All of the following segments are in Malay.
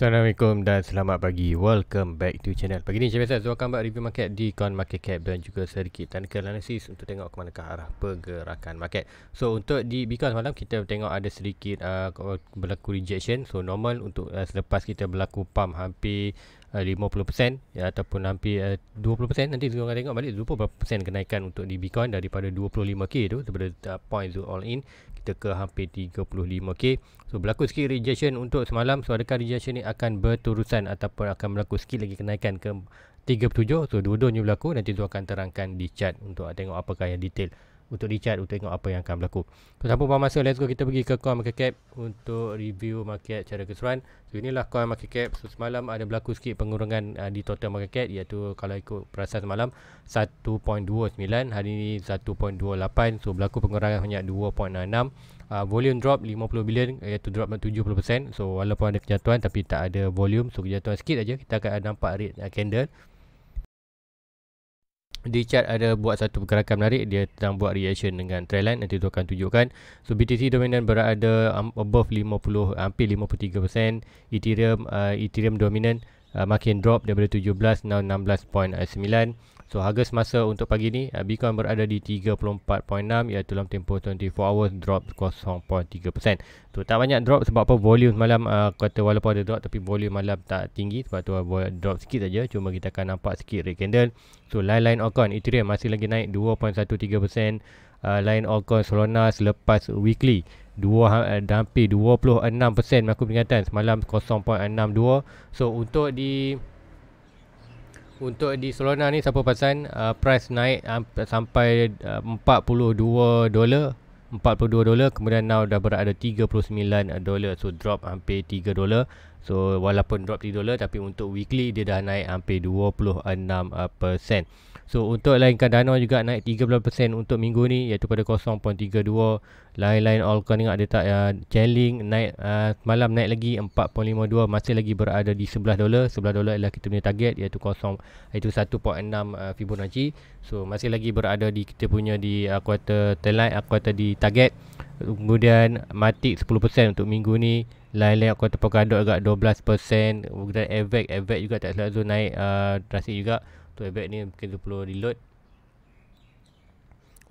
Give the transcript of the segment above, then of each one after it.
Assalamualaikum dan selamat pagi. Welcome back to channel. Pagi ni saya biasa Zul akan buat review market di Coin Market Cap dan juga sedikit technical analysis untuk tengok ke manakah arah pergerakan market. So untuk di Bitcoin malam kita tengok ada sedikit uh, berlaku rejection. So normal untuk uh, selepas kita berlaku pump hampir uh, 50% ya, ataupun hampir uh, 20% nanti Zul akan tengok balik Zul berapa persen kenaikan untuk di Bitcoin daripada 25k tu daripada uh, point Zul all in kita ke hampir 35 okey so berlaku sikit rejection untuk semalam so adakah rejection ni akan berterusan ataupun akan berlaku sikit lagi kenaikan ke 37 so dua-duanya berlaku nanti tu akan terangkan di chat untuk tengok apakah yang detail untuk dicat untuk tengok apa yang akan berlaku. So, tanpa buang masa, let's go kita pergi ke coin market cap untuk review market secara keseluruhan. So, inilah coin market cap. So, semalam ada berlaku sikit pengurangan uh, di total market cap iaitu kalau ikut perasaan semalam 1.29, hari ini 1.28. So, berlaku pengurangan hanya 2.66. Uh, volume drop 50 bilion iaitu drop 70%. So, walaupun ada kejatuhan tapi tak ada volume. So, kejatuhan sikit aja Kita akan nampak rate uh, candle di chart ada buat satu pergerakan menarik dia sedang buat reaction dengan trend line nanti tu akan tunjukkan so BTC dominant berada above 50 hampir 53% Ethereum uh, Ethereum dominant uh, makin drop daripada 17 now 16.9 So harga semasa untuk pagi ni uh, Bitcoin berada di 34.6 iaitu dalam tempoh 24 hours drop 0.3%. Tu tak banyak drop sebab apa volume malam uh, kata walaupun ada drop tapi volume malam tak tinggi sebab tu uh, buat drop sikit saja cuma kita akan nampak sikit red candle. So line line altcoin Ethereum masih lagi naik 2.13% uh, line altcoin Solana selepas weekly dua uh, hampir 26% aku peringatan semalam 0.62. So untuk di untuk di Solana ni siapa pasan uh, price naik um, sampai uh, 42 dolar 42 dolar kemudian now dah berada 39 dolar so drop hampir 3 dolar So walaupun drop 3 dolar tapi untuk weekly dia dah naik hampir 26%. So untuk lain Cardano juga naik 13% untuk minggu ni iaitu pada 0.32. Lain-lain altcoin ingat ada tak uh, Chainlink naik uh, malam naik lagi 4.52 masih lagi berada di 11 dolar. 11 dolar ialah kita punya target iaitu 0 iaitu 1.6 uh, Fibonacci. So masih lagi berada di kita punya di uh, quarter trendline uh, quarter di target. Kemudian Matic 10% untuk minggu ni Lilac kota Polkadot agak 12% dan Avex Avex juga tak selalu naik uh, drastik juga untuk Avex ni mungkin perlu reload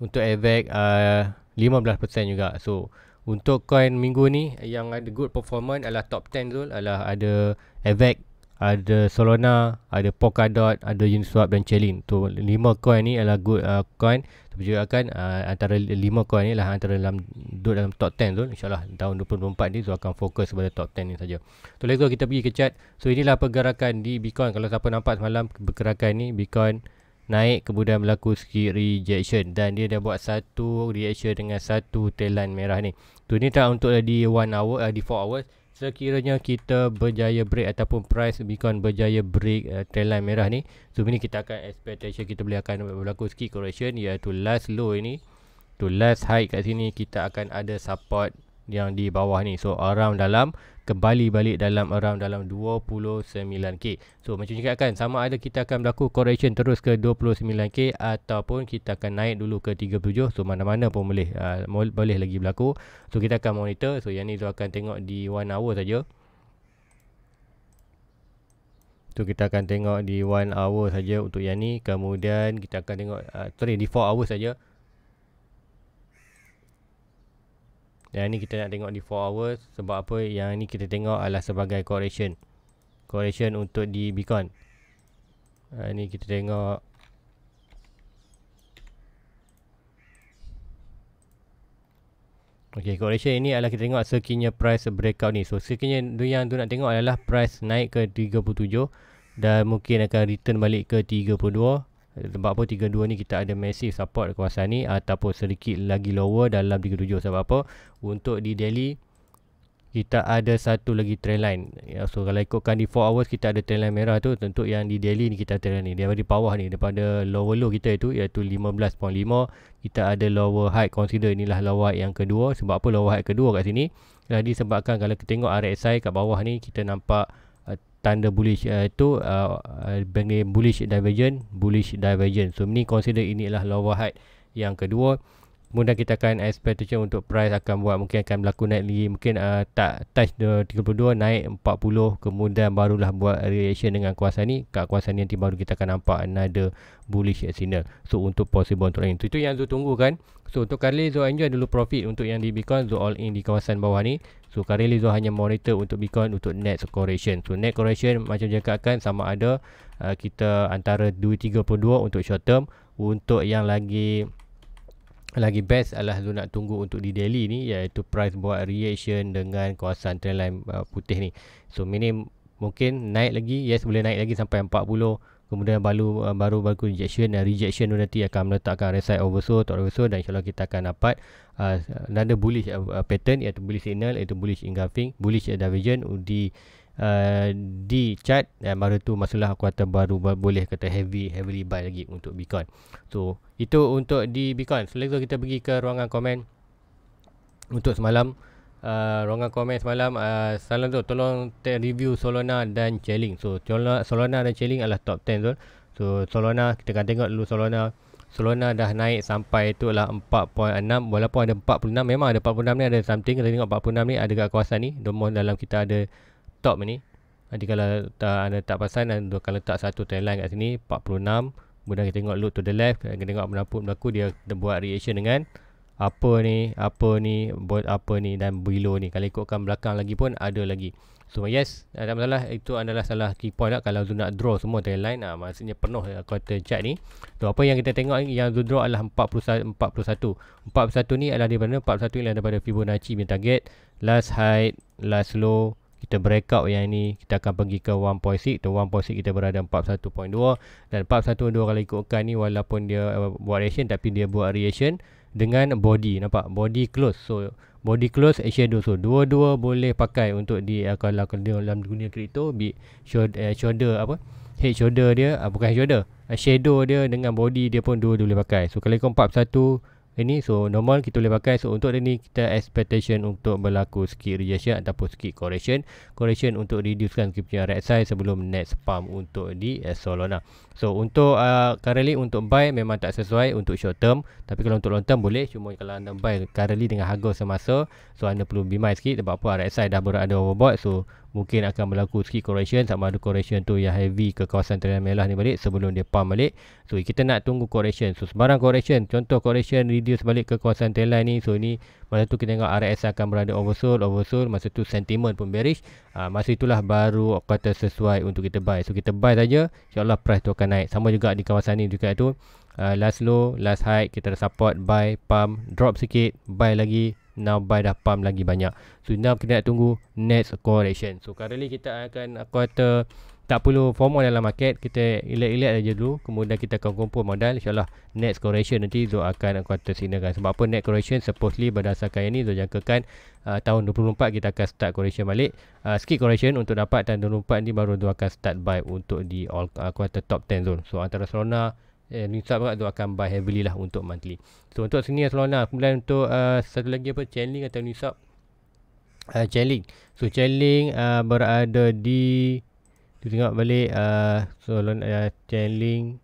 untuk Avex uh, 15% juga so untuk coin minggu ni yang ada good performance adalah top 10 tu adalah ada Avex ada Solana, ada Polkadot, ada Uniswap dan Chainlink. Tu lima coin ni adalah good uh, coin. Tapi juga akan uh, antara lima coin ni lah antara dalam duduk dalam top 10 tu. InsyaAllah tahun 2024 ni tu akan fokus kepada top 10 ni saja. Tu lagi tu kita pergi ke chat. So inilah pergerakan di Bitcoin. Kalau siapa nampak semalam pergerakan ni Bitcoin naik kemudian berlaku sikit rejection dan dia dah buat satu reaction dengan satu telan merah ni. Tu ni tak untuk di 1 hour, uh, di uh, 4 hours sekiranya kita berjaya break ataupun price Bitcoin berjaya break uh, eh, trendline merah ni so ini kita akan expectation kita boleh akan berlaku sikit correction iaitu last low ini to last high kat sini kita akan ada support yang di bawah ni so around dalam kembali balik dalam around dalam 29k. So macam cakap kan sama ada kita akan berlaku correction terus ke 29k ataupun kita akan naik dulu ke 37. So mana-mana pun boleh uh, boleh lagi berlaku. So kita akan monitor. So yang ni tu akan tengok di 1 hour saja. So kita akan tengok di 1 hour saja untuk yang ni. Kemudian kita akan tengok uh, sorry di 4 hour saja. Dan ni kita nak tengok di 4 hours sebab apa yang ni kita tengok adalah sebagai correction. Correction untuk di Bitcoin. Ha ni kita tengok Okay, correction ini adalah kita tengok sekiranya price breakout ni. So, sekiranya yang tu nak tengok adalah price naik ke 37 dan mungkin akan return balik ke sebab apa 32 ni kita ada massive support kawasan ni ataupun sedikit lagi lower dalam 37 sebab apa untuk di daily kita ada satu lagi trend line ya, so kalau ikutkan di 4 hours kita ada trend line merah tu tentu yang di daily ni kita trend ni daripada bawah ni daripada lower low kita itu iaitu 15.5 kita ada lower high consider inilah lower high yang kedua sebab apa lower high kedua kat sini jadi lah, sebabkan kalau kita tengok RSI kat bawah ni kita nampak tanda bullish uh, tu uh, uh bullish divergence bullish divergence so ini consider inilah lower high yang kedua Kemudian kita akan expectation untuk price akan buat mungkin akan berlaku naik lagi mungkin uh, tak touch the 32 naik 40 kemudian barulah buat reaction dengan kuasa ni kat kuasa ni nanti baru kita akan nampak another bullish signal so untuk possible untuk lain itu, itu yang tu tunggu kan so untuk kali Zul enjoy dulu profit untuk yang di Bitcoin Zul all in di kawasan bawah ni so kali Zul hanya monitor untuk Bitcoin untuk net correction so net correction macam cakap kan sama ada uh, kita antara 232 untuk short term untuk yang lagi lagi best adalah tu nak tunggu untuk di daily ni iaitu price buat reaction dengan kawasan trendline uh, putih ni so minim mungkin naik lagi yes boleh naik lagi sampai 40 kemudian baru uh, baru baru rejection dan rejection tu nanti akan meletakkan reside oversold atau oversold dan insyaallah kita akan dapat uh, another bullish uh, pattern iaitu bullish signal iaitu bullish engulfing bullish divergence di uh, di chat, dan eh, baru tu masalah aku kata baru boleh kata heavy heavily buy lagi untuk Bitcoin. So itu untuk di Bitcoin. Selepas so, kita pergi ke ruangan komen untuk semalam uh, ruangan komen semalam uh, salam tu tolong take review Solana dan Chainlink. So Solana, Solana dan Chainlink adalah top 10 tu. So. so Solana kita akan tengok dulu Solana Solana dah naik sampai tu lah 4.6 walaupun ada 46 memang ada 46 ni ada something kita tengok 46 ni ada kat kawasan ni domo dalam kita ada laptop ni jadi kalau tak, anda tak pasan anda kalau tak satu line kat sini 46 kemudian kita tengok look to the left kita tengok berapa berlaku dia, dia buat reaction dengan apa ni apa ni buat apa ni dan below ni kalau ikutkan belakang lagi pun ada lagi so yes ada masalah itu adalah salah key point lah kalau tu nak draw semua timeline ah maksudnya penuh eh, quarter chart ni tu so, apa yang kita tengok yang tu draw adalah 41 41 41 ni adalah daripada 41 ni adalah daripada Fibonacci target last high last low kita breakout yang ini kita akan pergi ke 1.6 to 1.6 kita berada 41.2 dan 41.2 kalau ikutkan ni walaupun dia uh, buat reaction tapi dia buat reaction dengan body nampak body close so body close and shadow so dua-dua boleh pakai untuk di uh, kalau dalam dunia kripto be shoulder, uh, shoulder apa head shoulder dia uh, bukan head shoulder uh, shadow dia dengan body dia pun dua-dua boleh pakai so kalau ikut 41 ini so normal kita boleh pakai so untuk ini kita expectation untuk berlaku sikit rejection ataupun sikit correction correction untuk reducekan kita punya red size sebelum net spam untuk di solona so untuk uh, currently untuk buy memang tak sesuai untuk short term tapi kalau untuk long term boleh cuma kalau anda buy currently dengan harga semasa so anda perlu be mind sikit sebab apa red size dah berada overbought so mungkin akan berlaku sikit correction sama ada correction tu yang heavy ke kawasan trend merah ni balik sebelum dia pump balik so kita nak tunggu correction so sebarang correction contoh correction reduce balik ke kawasan trend line ni so ini masa tu kita tengok RSI akan berada oversold oversold masa tu sentiment pun bearish ha, masa itulah baru kata sesuai untuk kita buy so kita buy saja insyaallah price tu akan naik sama juga di kawasan ni juga tu uh, last low last high kita ada support buy pump drop sikit buy lagi now buy dah pump lagi banyak so now kita nak tunggu next correction so currently kita akan quarter tak perlu formal dalam market kita elak-elak aja dulu kemudian kita akan kumpul modal insyaAllah next correction nanti Zul akan quarter signalkan sebab apa next correction supposedly berdasarkan ini Zul jangkakan uh, tahun 2024 kita akan start correction balik uh, skip correction untuk dapat tahun 2024 ni baru Zul akan start buy untuk di all, uh, quarter top 10 zone. so antara Serona eh, nisab tu akan buy heavily lah untuk monthly so untuk sini Solana kemudian untuk uh, satu lagi apa Chainlink atau nisab uh, Chainlink so Chainlink uh, berada di tu tengok balik uh, Solana uh, Chainlink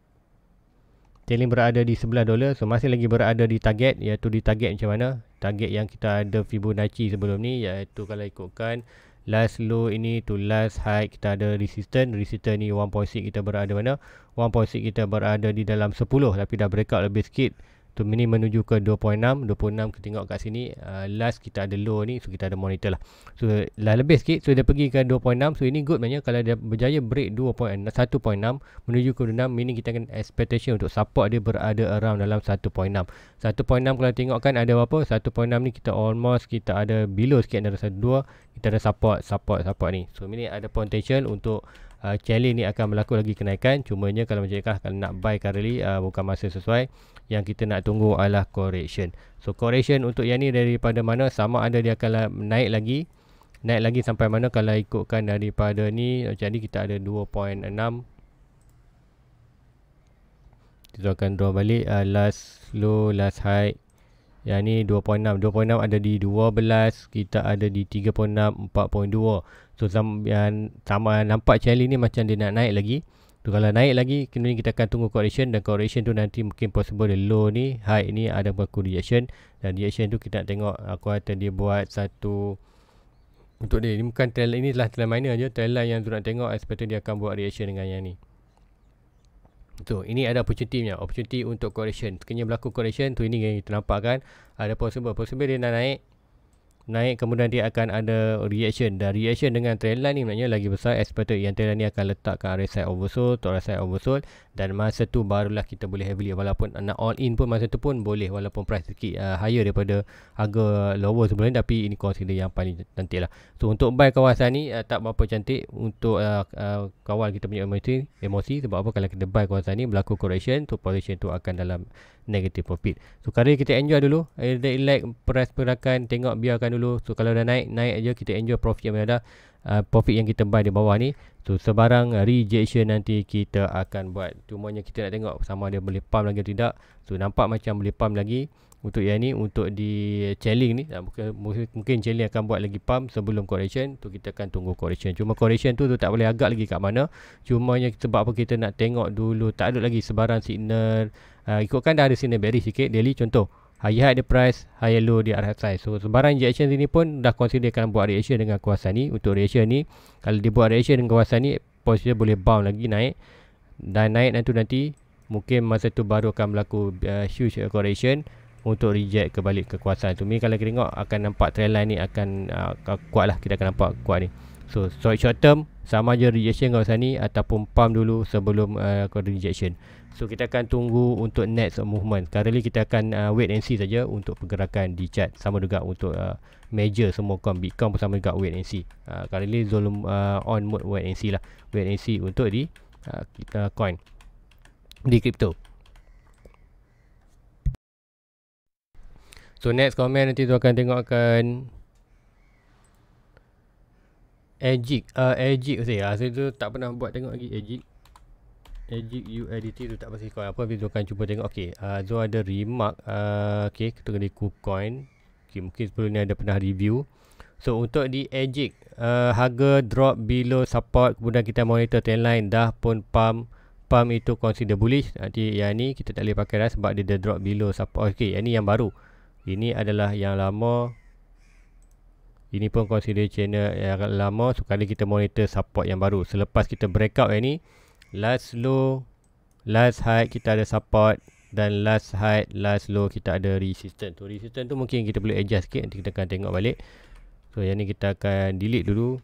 Chainlink berada di sebelah dolar so masih lagi berada di target iaitu di target macam mana target yang kita ada Fibonacci sebelum ni iaitu kalau ikutkan last low ini to last high kita ada resistance resistance ni 1.6 kita berada mana 1.6 kita berada di dalam 10 tapi dah breakout lebih sikit tu mini menuju ke 2.6 26 kita tengok kat sini uh, last kita ada low ni so kita ada monitor lah so lah lebih sikit so dia pergi ke 2.6 so ini good maknanya kalau dia berjaya break 2.6 1.6 menuju ke 2.6 mini kita akan expectation untuk support dia berada around dalam 1.6 1.6 kalau tengok kan ada apa 1.6 ni kita almost kita ada below sikit ada 1.2 kita ada support support support ni so mini ada potential untuk uh, challenge ni akan berlaku lagi kenaikan cumanya kalau macam ni kalau nak buy currently uh, bukan masa sesuai yang kita nak tunggu adalah correction so correction untuk yang ni daripada mana sama ada dia akan naik lagi naik lagi sampai mana kalau ikutkan daripada ni jadi kita ada 2.6 kita akan draw balik uh, last low last high yang ni 2.6. 2.6 ada di 12. Kita ada di 3.6, 4.2. So, sama yang sama nampak channel ni macam dia nak naik lagi. So, kalau naik lagi, kini kita akan tunggu correction. Dan correction tu nanti mungkin possible the low ni, high ni ada berlaku rejection. Dan reaction tu kita nak tengok aku kata dia buat satu untuk dia. Ini bukan trail ini adalah trail minor je. Trail line yang tu nak tengok. Sepatutnya dia akan buat reaction dengan yang ni. So ini ada opportunity punya Opportunity untuk correction Sekiranya berlaku correction tu ini yang kita nampak kan Ada possible Possible dia nak naik naik kemudian dia akan ada reaction dan reaction dengan trend line ni maknanya lagi besar expected yang trendline ni akan letak ke area side oversold to area side oversold dan masa tu barulah kita boleh heavily walaupun nak all in pun masa tu pun boleh walaupun price sikit uh, higher daripada harga lower sebelum ni tapi ini consider yang paling cantik lah so untuk buy kawasan ni uh, tak berapa cantik untuk uh, uh, kawal kita punya emosi, emosi sebab apa kalau kita buy kawasan ni berlaku correction so position tu akan dalam negative profit. So kali kita enjoy dulu. Ada eh, elect price pergerakan tengok biarkan dulu. So kalau dah naik naik aja kita enjoy profit yang ada. Uh, profit yang kita buy di bawah ni. So sebarang uh, rejection nanti kita akan buat. Cuma Cumanya kita nak tengok sama dia boleh pump lagi atau tidak. So nampak macam boleh pump lagi untuk yang ni untuk di challenge ni mungkin mungkin akan buat lagi pump sebelum correction tu kita akan tunggu correction cuma correction tu tu tak boleh agak lagi kat mana Cuma sebab apa kita nak tengok dulu tak ada lagi sebarang signal uh, ikutkan dah ada signal bearish sikit daily contoh high high dia price high low dia RSI so sebarang injection sini pun dah considerkan buat reaction dengan kawasan ni untuk reaction ni kalau dia buat reaction dengan kawasan ni posisi boleh bound lagi naik dan naik nanti nanti mungkin masa tu baru akan berlaku uh, huge correction untuk reject kebalik kekuasaan tu. Mungkin kalau kita tengok akan nampak trend line ni akan uh, kuat lah. Kita akan nampak kuat ni. So short, short term sama je rejection kawasan ni ataupun pump dulu sebelum uh, rejection. So kita akan tunggu untuk next movement. Currently kita akan uh, wait and see saja untuk pergerakan di chart sama juga untuk uh, major semua coin Bitcoin pun juga wait and see. Uh, currently zolum uh, on mode wait and see lah. Wait and see untuk di uh, kita uh, coin di crypto. So next comment nanti tu akan tengokkan Agic, uh, Agic saya, eh, saya tu tak pernah buat tengok lagi Agic. Edit UIDT tu tak pasti coin apa tapi tu akan cuba tengok okey uh, Zul ada remark uh, okey kita kena KuCoin okey mungkin sebelum ni ada pernah review so untuk di Edit uh, harga drop below support kemudian kita monitor trend line dah pun pump pump itu consider bullish nanti yang ni kita tak boleh pakai dah sebab dia dah drop below support okey yang ni yang baru ini adalah yang lama ini pun consider channel yang lama so kali kita monitor support yang baru selepas kita breakout yang ni last low last high kita ada support dan last high last low kita ada resistance tu resistance tu mungkin kita boleh adjust sikit nanti kita akan tengok balik so yang ni kita akan delete dulu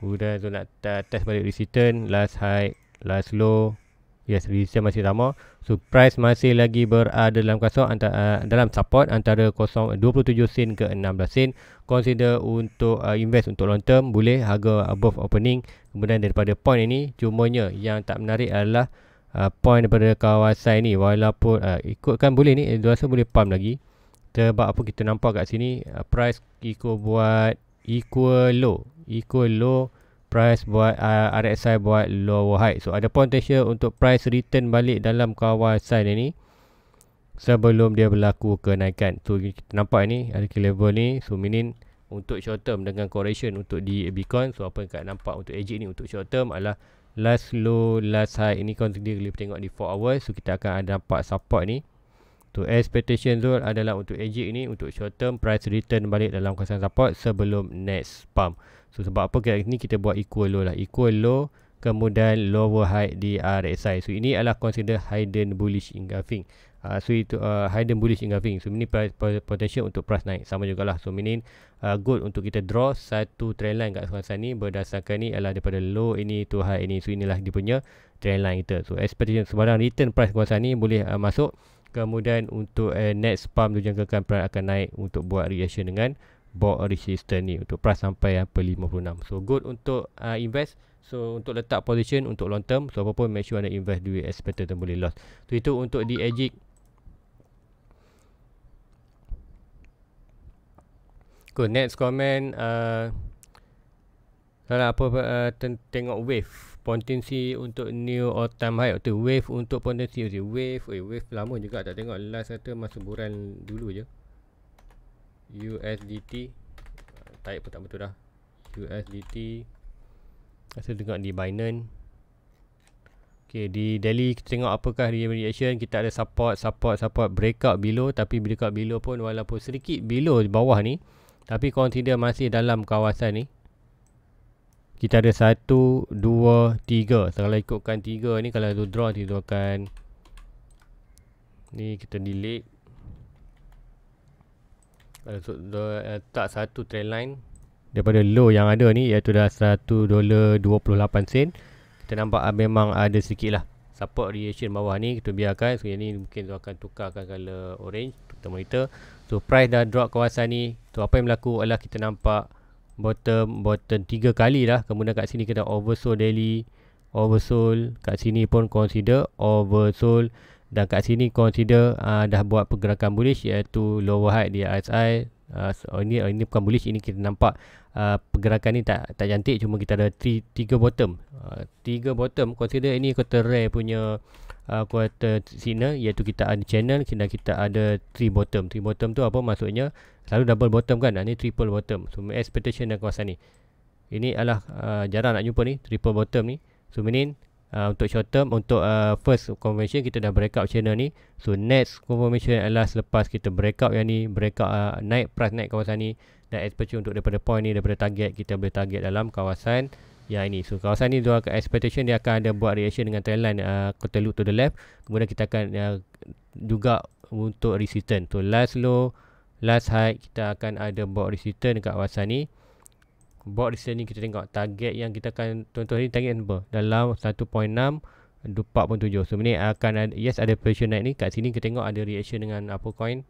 kemudian tu nak test balik resistance last high last low yes resistance masih sama So price masih lagi berada dalam kawasan antara uh, eh, dalam support antara 0.27 sen ke 16 sen. Consider untuk uh, invest untuk long term boleh harga above opening. Kemudian daripada point ini cumanya yang tak menarik adalah uh, point daripada kawasan ini walaupun uh, ikutkan boleh ni eh, rasa boleh pump lagi. Sebab apa kita nampak kat sini uh, price ikut buat equal low. Equal low price buat uh, ah, RSI buat lower high. So ada potential untuk price return balik dalam kawasan ini sebelum dia berlaku kenaikan. So kita nampak ni ada key level ni. So meaning untuk short term dengan correction untuk di Bitcoin. So apa yang kat nampak untuk AJ ni untuk short term adalah last low last high ini kau sendiri boleh tengok di 4 hours. So kita akan ada nampak support ni. So expectation zone adalah untuk AJ ini untuk short term price return balik dalam kawasan support sebelum next pump. So sebab apa kali ni kita buat equal low lah. Equal low kemudian lower high di RSI. So ini adalah consider hidden bullish engulfing. Uh, ah, so itu uh, hidden bullish engulfing. So ini potential untuk price naik. Sama jugalah. So ini uh, good untuk kita draw satu trend line kat kawasan ni berdasarkan ni adalah daripada low ini to high ini. So inilah dia punya trend line kita. So expectation sebarang return price kawasan ni boleh uh, masuk. Kemudian untuk uh, eh, next pump dijangkakan price akan naik untuk buat reaction dengan support resistance ni untuk price sampai apa 56 so good untuk uh, invest so untuk letak position untuk long term so apa pun make sure anda invest duit expected dan boleh loss so itu untuk di EGIC good next comment uh, kalau apa uh, ten- tengok wave potensi untuk new all time high atau wave untuk potensi wave eh, wave lama juga tak tengok last kata masa buran dulu je USDT type pun tak betul dah USDT rasa tengok di Binance Okay, di Delhi kita tengok apakah reaction kita ada support support support breakout below tapi breakout below pun walaupun sedikit below di bawah ni tapi consider masih dalam kawasan ni kita ada 1 2 3 kalau ikutkan 3 ni kalau tu draw tidurkan ni kita delete Eh, so, letak eh, satu trend line daripada low yang ada ni iaitu dah 1 dolar 28 sen kita nampak uh, memang ada sedikit lah support reaction bawah ni kita biarkan so ini mungkin tu akan tukarkan color orange kita monitor so price dah drop kawasan ni so apa yang berlaku adalah kita nampak bottom bottom 3 kali dah kemudian kat sini kita oversold daily oversold kat sini pun consider oversold dan kat sini consider uh, dah buat pergerakan bullish iaitu lower high di RSI uh, ah, ini ini bukan bullish ini kita nampak uh, pergerakan ni tak tak cantik cuma kita ada three, tiga bottom uh, tiga bottom consider ini quarter rare punya uh, quarter signal iaitu kita ada channel kita kita ada three bottom three bottom tu apa maksudnya selalu double bottom kan ini triple bottom so expectation dan kawasan ni ini adalah uh, jarang nak jumpa ni triple bottom ni so meaning uh, untuk short term untuk uh, first confirmation kita dah break out channel ni so next confirmation adalah selepas kita break out yang ni breakout uh, naik price naik kawasan ni dan expectation untuk daripada point ni daripada target kita boleh target dalam kawasan ya ini so kawasan ni dua expectation dia akan ada buat reaction dengan trendline line uh, quarter look to the left kemudian kita akan uh, juga untuk resistance so last low last high kita akan ada buat resistance dekat kawasan ni buat di sini kita tengok target yang kita akan tuan-tuan ni target apa dalam 1.6 4.7 so ni akan ada, yes ada pressure naik ni kat sini kita tengok ada reaction dengan apa coin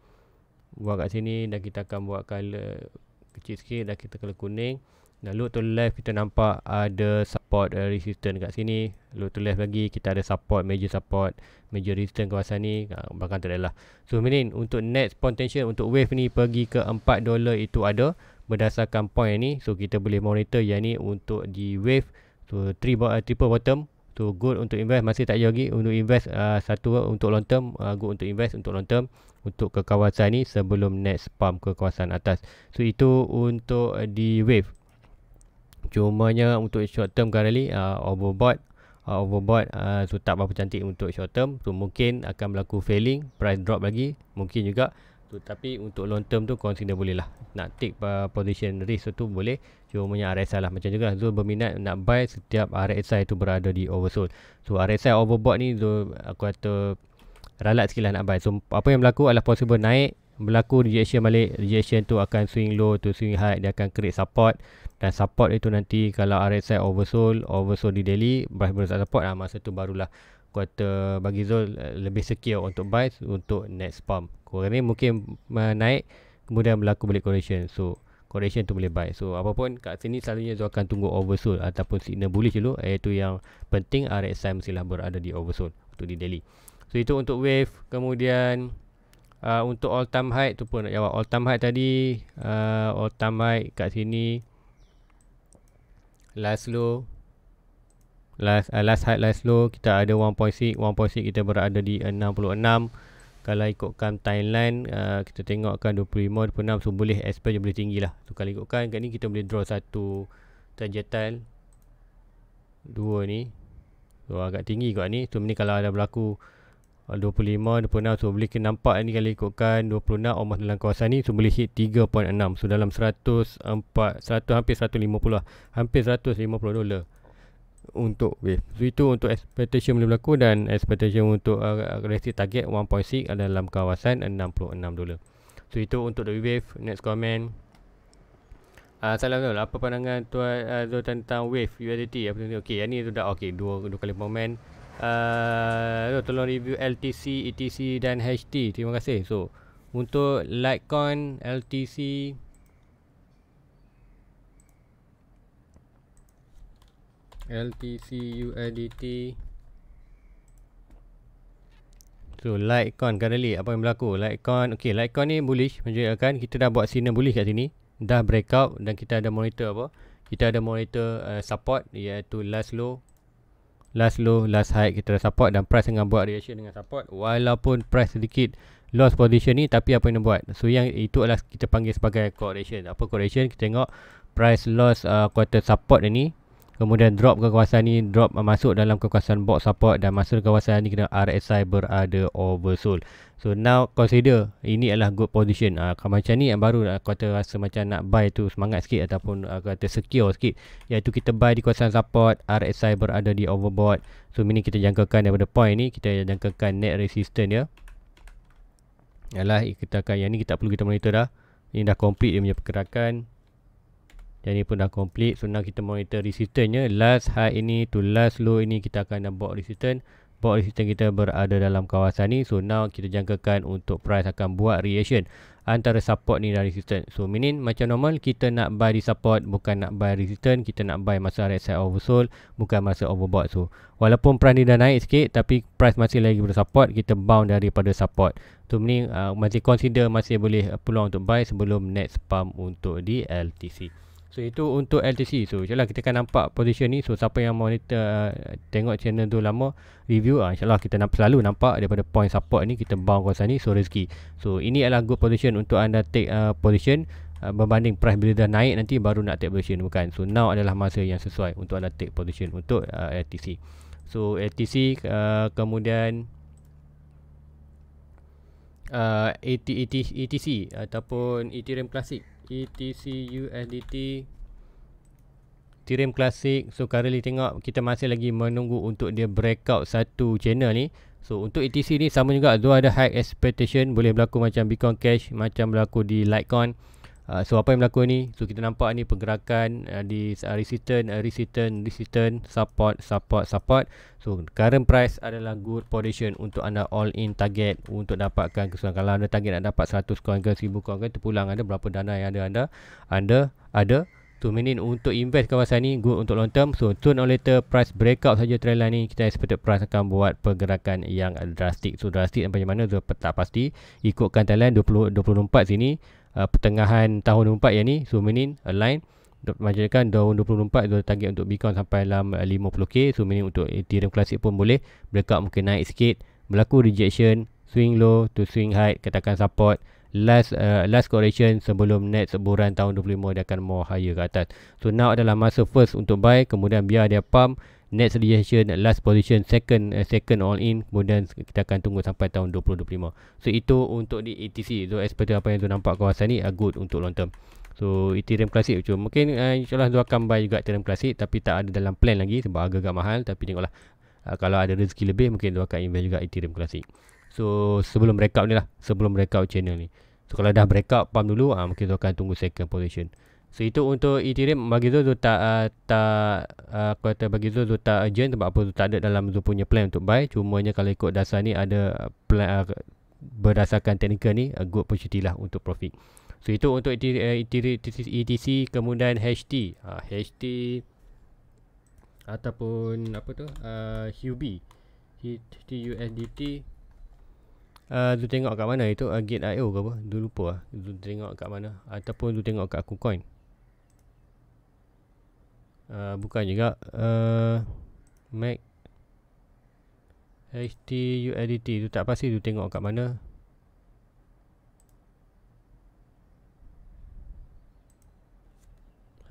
buat kat sini dan kita akan buat color kecil sikit dan kita color kuning dan look to left kita nampak ada support uh, resistance kat sini look to left lagi kita ada support major support major resistance kawasan ni ha, bahkan tak adalah so ni untuk next potential untuk wave ni pergi ke 4 dollar itu ada berdasarkan point ni so kita boleh monitor yang ni untuk di wave so triple uh, triple bottom so good untuk invest masih tak ada untuk invest uh, satu untuk long term uh, good untuk invest untuk long term untuk ke kawasan ni sebelum next pump ke kawasan atas so itu untuk di wave cumanya untuk short term currently uh, overbought uh, overbought uh, so tak berapa cantik untuk short term so mungkin akan berlaku failing price drop lagi mungkin juga tapi untuk long term tu consider boleh lah nak take uh, position risk tu boleh cuma punya RSI lah macam juga Zul berminat nak buy setiap RSI tu berada di oversold so RSI overbought ni Zul aku kata ralat sikit lah nak buy so apa yang berlaku adalah possible naik berlaku rejection balik rejection tu akan swing low to swing high dia akan create support dan support itu nanti kalau RSI oversold oversold di daily berusaha support lah masa tu barulah kata bagi Zul eh, lebih secure untuk buy untuk next pump. Korang ni mungkin eh, naik kemudian berlaku balik correction. So correction tu boleh buy. So apa pun kat sini selalunya Zul akan tunggu oversold ataupun signal bullish dulu iaitu yang penting RSI mestilah berada di oversold untuk di daily. So itu untuk wave kemudian uh, untuk all time high tu pun nak jawab all time high tadi uh, all time high kat sini last low last uh, last high last low kita ada 1.6 1.6 kita berada di 66 kalau ikutkan timeline uh, kita tengokkan 25 26 so boleh expect yang boleh tinggi lah so kalau ikutkan kat ni kita boleh draw satu tanjatan dua ni so agak tinggi kat ni so ni kalau ada berlaku 25, uh, 26 So boleh kena nampak ni Kalau ikutkan 26 Almost dalam kawasan ni So boleh hit 3.6 So dalam 104 100, Hampir 150 lah Hampir 150 dolar untuk wave. So itu untuk expectation boleh berlaku dan expectation untuk uh, resist target 1.6 ada dalam kawasan 66 dolar. So itu untuk the wave. Next comment. Uh, salam tu. Apa pandangan tuan uh, ah, tu tentang wave USDT? Apa tu? Okey, yang ni sudah okey dua dua kali moment. Uh, ah, tolong review LTC, ETC dan HT. Terima kasih. So untuk Litecoin, LTC, LTCUADT So like Litecoin currently apa yang berlaku Litecoin okey Litecoin ni bullish menunjukkan kita dah buat signal bullish kat sini dah breakout dan kita ada monitor apa kita ada monitor uh, support iaitu last low last low last high kita dah support dan price dengan buat reaction dengan support walaupun price sedikit lost position ni tapi apa yang dia buat so yang itu adalah kita panggil sebagai correction apa correction kita tengok price loss uh, quarter support ni kemudian drop ke kawasan ni drop masuk dalam kekuasaan box support dan masa kawasan ni kena RSI berada oversold so now consider ini adalah good position uh, macam ni yang baru uh, kau rasa macam nak buy tu semangat sikit ataupun uh, kata secure sikit iaitu kita buy di kawasan support RSI berada di overbought so ini kita jangkakan daripada point ni kita jangkakan net resistance ya ialah kita akan yang ni kita perlu kita monitor dah ini dah complete dia punya pergerakan yang ni pun dah complete. So now kita monitor resistance Last high ini to last low ini kita akan nampak resistance. Buat resistance kita berada dalam kawasan ni. So now kita jangkakan untuk price akan buat reaction antara support ni dan resistance. So meaning macam normal kita nak buy di support bukan nak buy resistance. Kita nak buy masa red side oversold bukan masa overbought. So walaupun price ni dah naik sikit tapi price masih lagi bersupport kita bound daripada support. So meaning uh, masih consider masih boleh peluang untuk buy sebelum next pump untuk di LTC. So itu untuk LTC So insyaAllah kita akan nampak position ni So siapa yang monitor uh, tengok channel tu lama Review uh, insyaAllah kita nampak, selalu nampak Daripada point support ni kita bound kawasan ni So rezeki So ini adalah good position untuk anda take uh, position uh, Berbanding price bila dah naik nanti baru nak take position Bukan so now adalah masa yang sesuai Untuk anda take position untuk uh, LTC So LTC uh, kemudian uh, AT, AT, ETC ataupun Ethereum Classic ETC USDT Ethereum Classic So currently tengok kita masih lagi menunggu untuk dia breakout satu channel ni So untuk ETC ni sama juga Dua ada high expectation Boleh berlaku macam Bitcoin Cash Macam berlaku di Litecoin Ah, so apa yang berlaku ni so kita nampak ni pergerakan uh, di uh, resistant uh, resistant resistant support support support so current price adalah good position untuk anda all in target untuk dapatkan kesan kalau anda target nak dapat 100 coin ke 1000 coin ke terpulang ada berapa dana yang ada anda anda ada So minit untuk invest kawasan ni good untuk long term so soon or later price breakout saja trend line ni kita expected price akan buat pergerakan yang drastik. so drastik sampai macam mana so tak pasti ikutkan trend line 20, 24 sini uh, pertengahan tahun 24 yang ni Suminin align Majlisikan tahun 2024 Dua target untuk Bitcoin sampai dalam 50k uh, Suminin untuk Ethereum Classic pun boleh Breakout mungkin naik sikit Berlaku rejection Swing low to swing high Katakan support Last uh, last correction sebelum next seburan tahun 25 Dia akan more higher ke atas So now adalah masa first untuk buy Kemudian biar dia pump Next suggestion last position second uh, second all in kemudian kita akan tunggu sampai tahun 2025. So itu untuk di ETC. So as per apa yang tu nampak kawasan ni uh, good untuk long term. So Ethereum Classic cuma mungkin uh, insyaallah dua akan buy juga Ethereum Classic tapi tak ada dalam plan lagi sebab agak agak mahal tapi tengoklah. Uh, kalau ada rezeki lebih mungkin dua akan invest juga Ethereum Classic. So sebelum breakout ni lah, sebelum breakout channel ni. So kalau dah breakout pump dulu uh, mungkin tu akan tunggu second position. So itu untuk Ethereum bagi tu tu tak uh, tak uh, kata bagi tu tu tak urgent sebab apa tu tak ada dalam tu punya plan untuk buy. Cumanya kalau ikut dasar ni ada plan uh, berdasarkan technical ni a good opportunity lah untuk profit. So itu untuk ETC eh, e e e kemudian HT. Uh, HT ataupun apa tu? Uh, HUB. HT USDT. Uh, tu tengok kat mana itu? Uh, Gate.io ke apa? Tu lupa lah. Tu tengok kat mana. Ataupun tu tengok kat KuCoin. Eh, bukan juga uh, Mac HDUEDT tu tak pasti tu tengok kat mana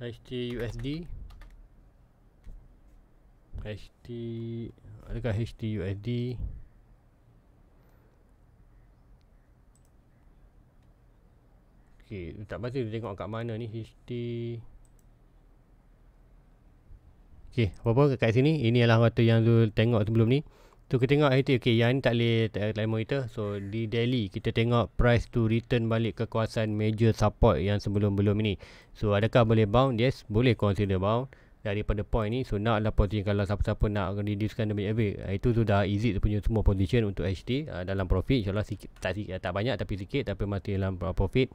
HDUSD HD adakah HDUSD Okey, tak pasti tengok kat mana ni HD Okey, apa-apa kat sini ini adalah waktu yang tu tengok sebelum ni. Tu kita tengok itu okey yang ni tak leh, tak leh boleh monitor. So di daily kita tengok price to return balik ke kawasan major support yang sebelum-belum ini. So adakah boleh bound? Yes, boleh consider bound daripada point ni. So nak lah position kalau siapa-siapa nak reducekan demi every. Ah, itu sudah easy tu punya semua position untuk HD uh, ah, dalam profit. Insyaallah sikit tak tak banyak tapi sikit tapi mati dalam profit.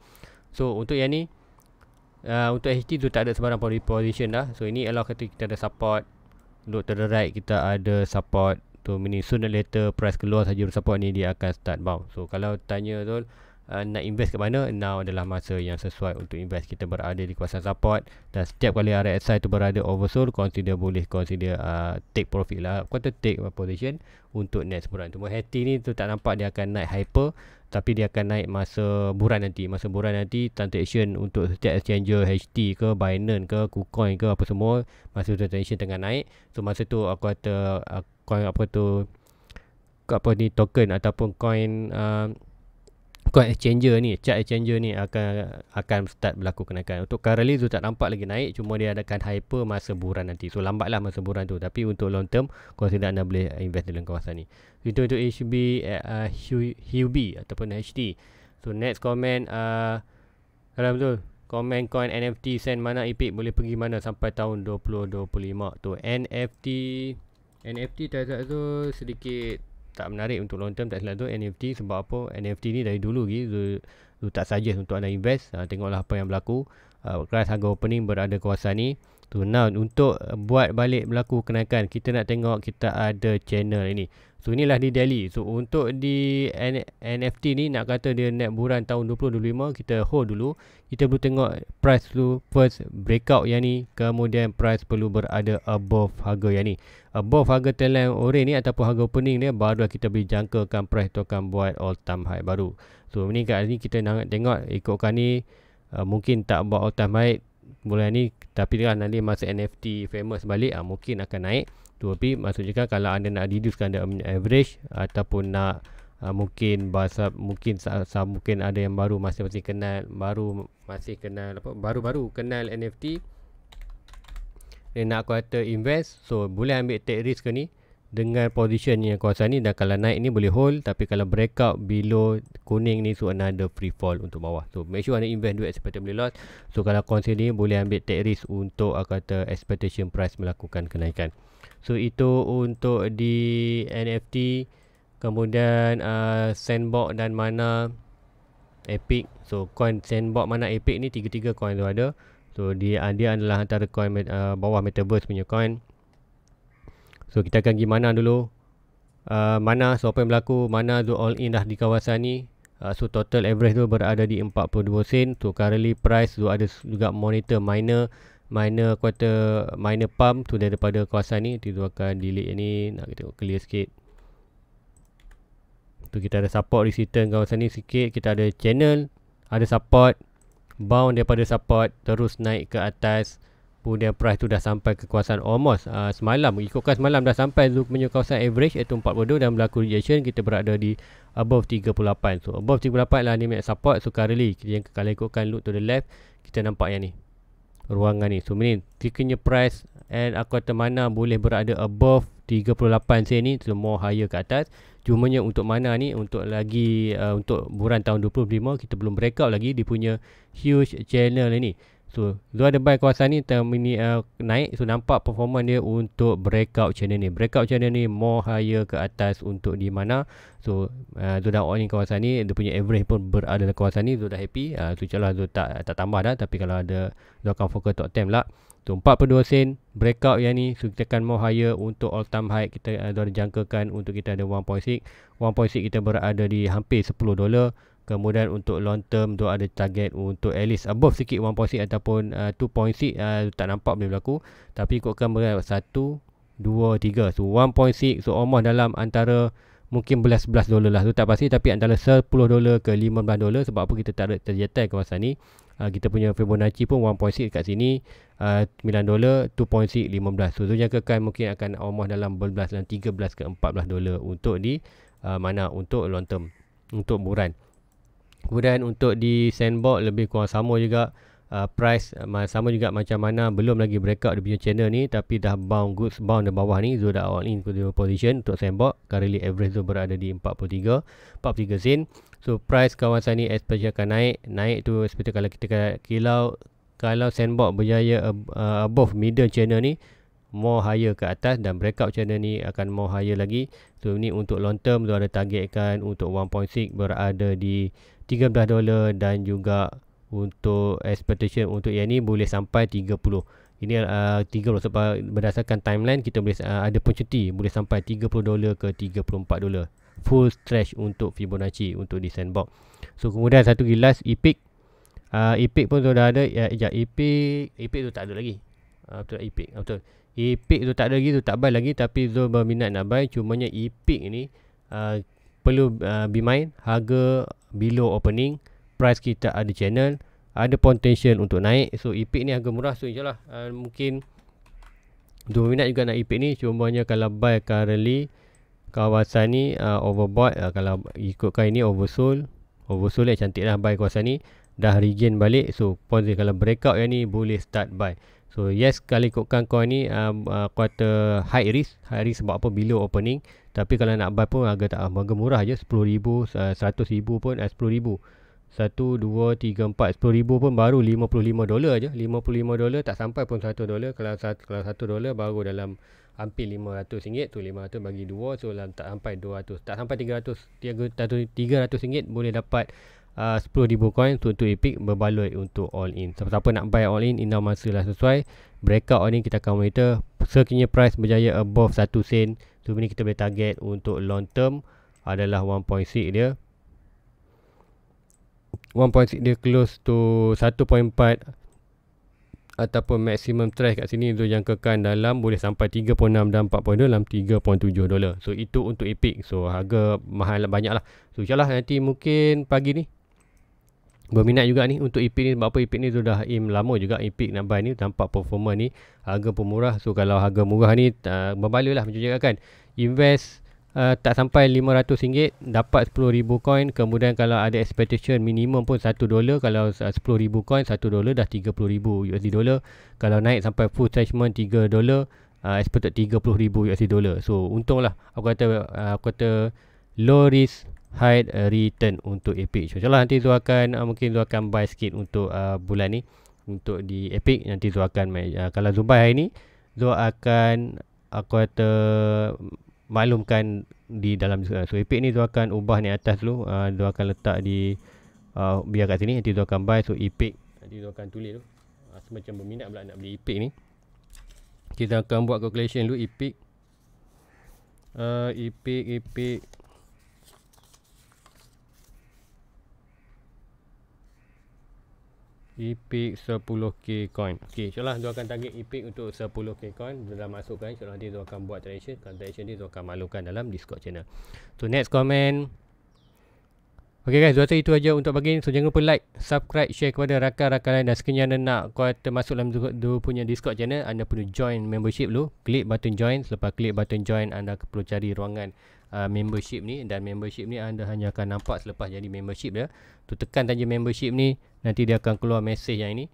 So untuk yang ni Ah, untuk HT tu tak ada sebarang position dah. So ini adalah kata kita ada support. Untuk to the right kita ada support. Tu mini soon or later price keluar saja support ni dia akan start bounce. So kalau tanya tu uh, nak invest ke mana now adalah masa yang sesuai untuk invest kita berada di kawasan support dan setiap kali RSI tu berada oversold consider boleh consider uh, take profit lah kuota take position untuk next bulan tu Mohati ni tu tak nampak dia akan naik hyper tapi dia akan naik masa buran nanti masa buran nanti transaction untuk setiap exchanger HT ke Binance ke KuCoin ke apa semua masa transaction tengah naik so masa tu aku kata uh, coin apa tu apa ni token ataupun coin uh, coin exchanger ni, chart exchanger ni akan akan start berlaku kenaikan. Untuk currently tu tak nampak lagi naik, cuma dia adakan hyper masa buran nanti. So lambatlah masa buran tu. Tapi untuk long term, kau consider anda boleh invest dalam kawasan ni. Itu untuk HB uh, eh, eh, HUB ataupun HD. So next comment a uh, eh, kalau betul comment coin NFT send mana IPIC boleh pergi mana sampai tahun 2025 tu NFT NFT tak tak tu sedikit tak menarik untuk long term tak selalu tu NFT sebab apa NFT ni dari dulu lagi tu, tu tak saja untuk anda invest uh, tengoklah apa yang berlaku uh, kelas harga opening berada kuasa ni tu now untuk buat balik berlaku kenaikan kita nak tengok kita ada channel ini So inilah di Delhi. So untuk di N- NFT ni nak kata dia net buran tahun 2025 kita hold dulu. Kita perlu tengok price dulu first breakout yang ni kemudian price perlu berada above harga yang ni. Above harga trendline orange ni ataupun harga opening ni baru kita boleh jangkakan price tu akan buat all time high baru. So ini kat sini kita nak tengok ikutkan ni uh, mungkin tak buat all time high bulan ni tapi kan nanti masa NFT famous balik uh, mungkin akan naik. 2 pip maksudnya kan kalau anda nak reducekan dia punya average ataupun nak uh, mungkin bahasa mungkin sa, sa, mungkin ada yang baru masih masih kenal baru masih kenal apa baru-baru kenal NFT dia nak kuota invest so boleh ambil take risk ke ni dengan position yang kuasa ni dan kalau naik ni boleh hold tapi kalau breakout below kuning ni so another free fall untuk bawah so make sure anda invest duit expected boleh loss so kalau konsil ni boleh ambil take risk untuk uh, kata expectation price melakukan kenaikan So itu untuk di NFT kemudian uh, sandbox dan mana epic. So coin sandbox mana epic ni tiga-tiga coin tu ada. So dia uh, dia adalah antara coin uh, bawah metaverse punya coin. So kita akan pergi mana dulu. Uh, mana so apa yang berlaku mana do all in dah di kawasan ni. Uh, so total average tu berada di 42 sen. So currently price tu ada juga monitor miner minor quarter minor pump tu daripada kawasan ni tu akan delete ni nak kita tengok clear sikit tu kita ada support resistant kawasan ni sikit kita ada channel ada support bound daripada support terus naik ke atas kemudian price tu dah sampai ke kawasan almost uh, semalam ikutkan semalam dah sampai tu punya kawasan average iaitu 42 dan berlaku rejection kita berada di above 38 so above 38 lah ni support so currently kita yang kalau ikutkan look to the left kita nampak yang ni ruangan ni. So, ni tikanya price and aku kata mana boleh berada above 38 sen ni. So, more higher ke atas. cuma Cumanya untuk mana ni, untuk lagi, uh, untuk buran tahun 25, kita belum breakout lagi dia punya huge channel ni. So Zul ada buy kawasan ni termini, uh, Naik So nampak performance dia Untuk breakout channel ni Breakout channel ni More higher ke atas Untuk di mana So uh, Zul dah own ni kawasan ni Dia punya average pun Berada dalam kawasan ni Zul dah happy uh, So insyaAllah Zul tak, tak tambah dah Tapi kalau ada Zul akan fokus top 10 lah So 42 sen breakout yang ni so kita akan more higher untuk all time high kita uh, ada jangkakan untuk kita ada 1.6 1.6 kita berada di hampir 10 dolar Kemudian untuk long term tu ada target untuk at least above sikit 1.6 ataupun uh, 2.6 uh, tak nampak boleh berlaku tapi ikutkan berat 1 2 3 so 1.6 so almost dalam antara mungkin belas-belas dolar lah tu tak pasti tapi antara 10 dolar ke 15 dolar sebab apa kita tak ada terjetai kawasan ni uh, kita punya Fibonacci pun 1.6 dekat sini uh, 9 dolar 2.6 15 so tu jangkakan mungkin akan almost dalam belas dalam 13 ke 14 dolar untuk di uh, mana untuk long term untuk buran Kemudian untuk di sandbox lebih kurang sama juga uh, price uh, sama juga macam mana belum lagi breakout dia punya channel ni tapi dah bound goods bound di bawah ni so dah all in position untuk sandbox currently average tu berada di 43 43 sen so price kawasan ni expect akan naik naik tu seperti kalau kita kilau kalau sandbox berjaya uh, above middle channel ni more higher ke atas dan breakout channel ni akan more higher lagi so ini untuk long term tu ada targetkan untuk 1.6 berada di 13 dolar dan juga untuk expectation untuk yang ni boleh sampai 30. Ini uh, 30 sebab berdasarkan timeline kita boleh uh, ada pun cuti boleh sampai 30 dolar ke 34 dolar. Full stretch untuk Fibonacci untuk di sandbox. So kemudian satu gilas epic. Uh, epic pun sudah ada ya ejak epic epic tu tak ada lagi. Uh, betul epic uh, betul. Epic tu tak ada lagi tu tak buy lagi tapi Zul berminat nak buy cumanya epic ni uh, perlu uh, be mind harga below opening price kita ada channel ada potential untuk naik so epic ni harga murah so insyaallah uh, mungkin dua minit juga nak epic ni cumanya kalau buy currently kawasan ni uh, overbought uh, kalau ikutkan ini oversold oversold lah cantik lah buy kawasan ni dah regain balik so pause kalau breakout yang ni boleh start buy so yes kalau ikutkan coin ni uh, uh, quarter high risk high risk sebab apa below opening tapi kalau nak buy pun harga tak harga murah je 10000 100000 eh, pun eh, 10000 satu, dua, tiga, empat, sepuluh ribu pun baru lima puluh lima dolar je. Lima puluh lima dolar tak sampai pun satu dolar. Kalau satu, kalau satu dolar baru dalam hampir lima ratus ringgit tu. Lima ratus bagi dua. So, dalam tak sampai dua ratus. Tak sampai tiga ratus. Tiga ratus ringgit boleh dapat eh, sepuluh ribu coin untuk Epic berbaloi untuk all in. Siapa-siapa nak buy all in, indah masalah sesuai. Breakout all in kita akan monitor. Sekiranya price berjaya above satu sen. So ini kita boleh target untuk long term adalah 1.6 dia. 1.6 dia close to 1.4 ataupun maximum trash kat sini untuk jangkakan dalam boleh sampai 3.6 dan 4.2 dalam 3.7 dolar. So itu untuk epic. So harga mahal banyak lah. So insyaAllah nanti mungkin pagi ni berminat juga ni untuk EPIC ni sebab apa EPIC ni tu dah aim lama juga EPIC nak buy ni nampak performa ni harga pun murah so kalau harga murah ni uh, berbala lah macam cakap kan invest uh, tak sampai RM500 dapat 10,000 coin kemudian kalau ada expectation minimum pun 1 dolar kalau 10,000 uh, coin 1 dolar dah 30,000 USD dollar kalau naik sampai full treatment 3 dolar uh, expected 30,000 USD dollar so untung lah aku kata uh, aku kata low risk hide return untuk epic So, lah nanti tu akan uh, mungkin tu akan buy sikit untuk uh, bulan ni untuk di epic nanti tu akan uh, kalau tu buy hari ni tu akan aku kata maklumkan di dalam uh, so epic ni tu akan ubah ni atas dulu uh, tu uh, akan letak di uh, biar kat sini nanti tu akan buy so epic nanti tu akan tulis tu uh, semacam berminat pula nak beli epic ni kita akan buat calculation dulu epic uh, epic epic E Epic 10k coin. Okey, insyaallah dia akan target Epic untuk 10k coin. Dia dah masukkan insyaallah nanti dia akan buat transaction. Transaction dia dia akan malukan dalam Discord channel. So next comment. Okey guys, dua itu aja untuk bagi ini. So jangan lupa like, subscribe, share kepada rakan-rakan lain dan sekiranya anda nak kau termasuk dalam dua, punya Discord channel, anda perlu join membership dulu. Klik button join, selepas klik button join anda perlu cari ruangan Uh, membership ni dan membership ni anda hanya akan nampak selepas jadi membership ya. Tu tekan saja membership ni Nanti dia akan keluar mesej yang ini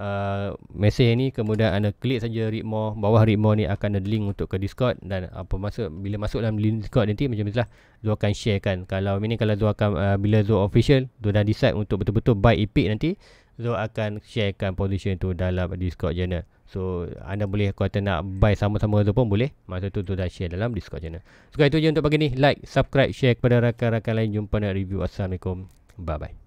uh, ah, Mesej ini kemudian anda klik saja read more Bawah read more ni akan ada link untuk ke discord Dan ah, apa masuk bila masuk dalam link discord nanti macam itulah Zul akan share kan Kalau ini kalau Zul akan uh, bila Zul official Zul dah decide untuk betul-betul buy epic nanti Zul akan sharekan position tu dalam discord channel So anda boleh kalau kata nak buy sama-sama tu pun boleh Masa tu tu dah share dalam discord channel So itu je untuk pagi ni Like, subscribe, share kepada rakan-rakan lain Jumpa nak review Assalamualaikum Bye-bye